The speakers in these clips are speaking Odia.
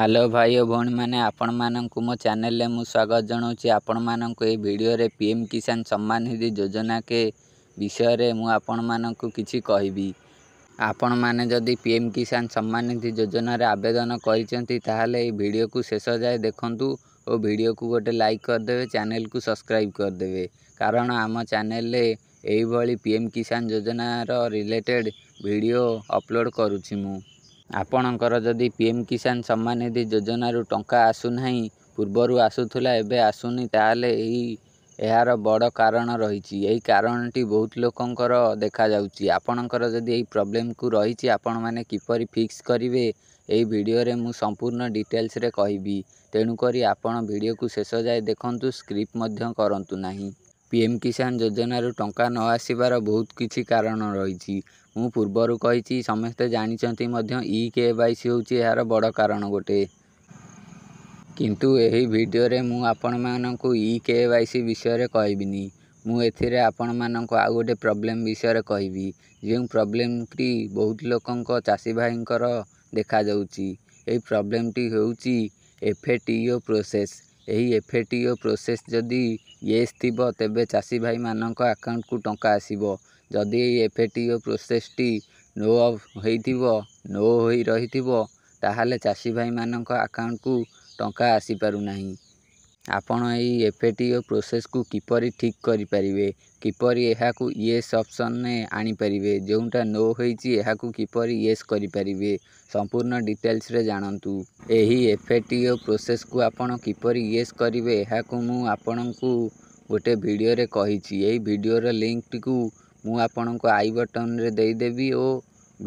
ହ୍ୟାଲୋ ଭାଇ ଓ ଭଉଣୀମାନେ ଆପଣମାନଙ୍କୁ ମୋ ଚ୍ୟାନେଲରେ ମୁଁ ସ୍ୱାଗତ ଜଣାଉଛି ଆପଣମାନଙ୍କୁ ଏହି ଭିଡ଼ିଓରେ ପି ଏମ୍ କିଷାନ ସମ୍ମାନ ନିଧି ଯୋଜନା କେ ବିଷୟରେ ମୁଁ ଆପଣମାନଙ୍କୁ କିଛି କହିବି ଆପଣମାନେ ଯଦି ପି ଏମ୍ କିଷାନ ସମ୍ମାନ ନିଧି ଯୋଜନାରେ ଆବେଦନ କରିଛନ୍ତି ତାହେଲେ ଏହି ଭିଡ଼ିଓକୁ ଶେଷ ଯାଏ ଦେଖନ୍ତୁ ଓ ଭିଡ଼ିଓକୁ ଗୋଟେ ଲାଇକ୍ କରିଦେବେ ଚ୍ୟାନେଲକୁ ସବସ୍କ୍ରାଇବ୍ କରିଦେବେ କାରଣ ଆମ ଚ୍ୟାନେଲରେ ଏହିଭଳି ପି ଏମ୍ କିଷାନ ଯୋଜନାର ରିଲେଟେଡ଼୍ ଭିଡ଼ିଓ ଅପଲୋଡ଼୍ କରୁଛି ମୁଁ ଆପଣଙ୍କର ଯଦି ପିଏମ୍ କିଷାନ ସମ୍ମାନ ନିଧି ଯୋଜନାରୁ ଟଙ୍କା ଆସୁନାହିଁ ପୂର୍ବରୁ ଆସୁଥିଲା ଏବେ ଆସୁନି ତାହେଲେ ଏହି ଏହାର ବଡ଼ କାରଣ ରହିଛି ଏହି କାରଣଟି ବହୁତ ଲୋକଙ୍କର ଦେଖାଯାଉଛି ଆପଣଙ୍କର ଯଦି ଏହି ପ୍ରୋବ୍ଲେମ୍କୁ ରହିଛି ଆପଣମାନେ କିପରି ଫିକ୍ସ କରିବେ ଏହି ଭିଡ଼ିଓରେ ମୁଁ ସମ୍ପୂର୍ଣ୍ଣ ଡିଟେଲ୍ସରେ କହିବି ତେଣୁକରି ଆପଣ ଭିଡ଼ିଓକୁ ଶେଷ ଯାଏ ଦେଖନ୍ତୁ ସ୍କ୍ରିପ୍ ମଧ୍ୟ କରନ୍ତୁ ନାହିଁ ପିଏମ୍ କିଷାନ ଯୋଜନାରୁ ଟଙ୍କା ନ ଆସିବାର ବହୁତ କିଛି କାରଣ ରହିଛି ମୁଁ ପୂର୍ବରୁ କହିଛି ସମସ୍ତେ ଜାଣିଛନ୍ତି ମଧ୍ୟ ଇ କେ ୱାଇ ସି ହେଉଛି ଏହାର ବଡ଼ କାରଣ ଗୋଟେ କିନ୍ତୁ ଏହି ଭିଡ଼ିଓରେ ମୁଁ ଆପଣମାନଙ୍କୁ ଇ କେ ୱାଇ ସି ବିଷୟରେ କହିବିନି ମୁଁ ଏଥିରେ ଆପଣମାନଙ୍କୁ ଆଉ ଗୋଟେ ପ୍ରୋବ୍ଲେମ୍ ବିଷୟରେ କହିବି ଯେଉଁ ପ୍ରୋବ୍ଲେମ୍ଟି ବହୁତ ଲୋକଙ୍କ ଚାଷୀ ଭାଇଙ୍କର ଦେଖାଯାଉଛି ଏହି ପ୍ରୋବ୍ଲେମ୍ଟି ହେଉଛି ଏଫ୍ ଏ ଟି ଓ ପ୍ରୋସେସ୍ ଏହି ଏଫଏଟିଏଫ ପ୍ରୋସେସ୍ ଯଦି ୟେସ୍ ଥିବ ତେବେ ଚାଷୀ ଭାଇମାନଙ୍କ ଆକାଉଣ୍ଟକୁ ଟଙ୍କା ଆସିବ। ଯଦି ଏହି ଏଫଏଟିଏଫ ପ୍ରୋସେସ୍ଟି ନୋ ଅଫ୍ ହେଇଥିବ ନୋ ହୋଇ ରହିଥିବ ତାହେଲେ ଚାଷୀ ଭାଇମାନଙ୍କ ଆକାଉଣ୍ଟକୁ ଟଙ୍କା ଆସିପାରୁନାହିଁ। ଆପଣ ଏହି ଏଫ୍ ପ୍ରୋସେସ୍କୁ କିପରି ଠିକ୍ କରିପାରିବେ କିପରି ଏହାକୁ ୟେସ୍ ଅପସନ୍ରେ ଆଣିପାରିବେ ଯେଉଁଟା ନୋ ହୋଇଛି ଏହାକୁ କିପରି ୟେସ୍ କରିପାରିବେ ସମ୍ପୂର୍ଣ୍ଣ ଡିଟେଲ୍ସରେ ଜାଣନ୍ତୁ ଏହି ଏଫ୍ଏଟି ଓ ପ୍ରୋସେସ୍କୁ ଆପଣ କିପରି ୟେସ୍ କରିବେ ଏହାକୁ ମୁଁ ଆପଣଙ୍କୁ ଗୋଟେ ଭିଡ଼ିଓରେ କହିଛି ଏହି ଭିଡ଼ିଓର ଲିଙ୍କ୍ଟିକୁ ମୁଁ ଆପଣଙ୍କୁ ଆଇ ବଟନ୍ରେ ଦେଇଦେବି ଓ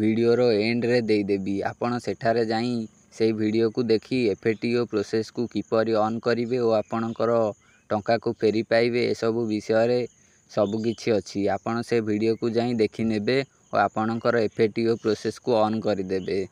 ଭିଡ଼ିଓର ଏଣ୍ଡରେ ଦେଇଦେବି ଆପଣ ସେଠାରେ ଯାଇ ସେହି ଭିଡ଼ିଓକୁ ଦେଖି ଏଫ୍ ଟି ଓ ପ୍ରୋସେସ୍କୁ କିପରି ଅନ୍ କରିବେ ଓ ଆପଣଙ୍କର ଟଙ୍କାକୁ ଫେରି ପାଇବେ ଏସବୁ ବିଷୟରେ ସବୁକିଛି ଅଛି ଆପଣ ସେ ଭିଡ଼ିଓକୁ ଯାଇ ଦେଖିନେବେ ଓ ଆପଣଙ୍କର ଏଫ୍ ଟି ଓ ପ୍ରୋସେସ୍କୁ ଅନ୍ କରିଦେବେ